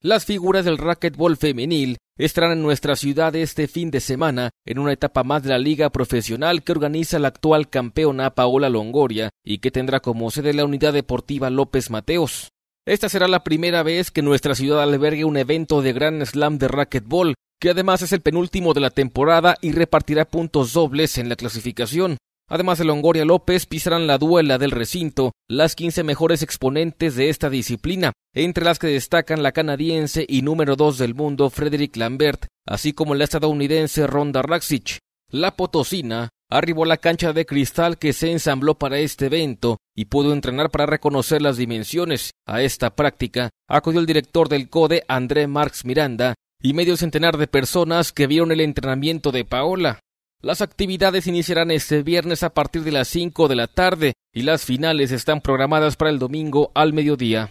Las figuras del racquetbol femenil estarán en nuestra ciudad este fin de semana en una etapa más de la liga profesional que organiza la actual campeona Paola Longoria y que tendrá como sede la unidad deportiva López Mateos. Esta será la primera vez que nuestra ciudad albergue un evento de gran slam de racquetbol, que además es el penúltimo de la temporada y repartirá puntos dobles en la clasificación. Además de Longoria López, pisarán la duela del recinto las 15 mejores exponentes de esta disciplina, entre las que destacan la canadiense y número 2 del mundo Frederick Lambert, así como la estadounidense Ronda Raxic. La potosina arribó a la cancha de cristal que se ensambló para este evento y pudo entrenar para reconocer las dimensiones. A esta práctica acudió el director del CODE, André Marx Miranda, y medio centenar de personas que vieron el entrenamiento de Paola. Las actividades iniciarán este viernes a partir de las 5 de la tarde y las finales están programadas para el domingo al mediodía.